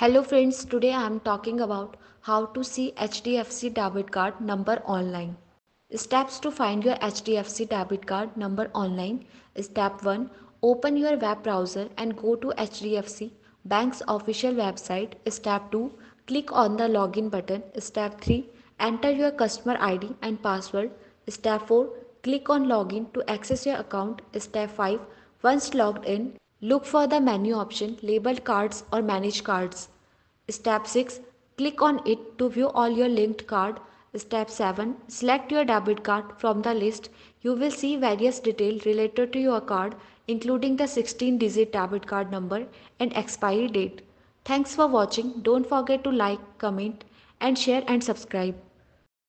Hello friends, today I am talking about how to see HDFC debit card number online. Steps to find your HDFC debit card number online. Step 1. Open your web browser and go to HDFC Bank's official website. Step 2. Click on the login button. Step 3. Enter your customer ID and password. Step 4. Click on login to access your account. Step 5. Once logged in, Look for the menu option labeled cards or manage cards. Step 6. Click on it to view all your linked card. Step 7. Select your debit card from the list. You will see various details related to your card including the 16-digit debit card number and expiry date. Thanks for watching. Don't forget to like, comment and share and subscribe.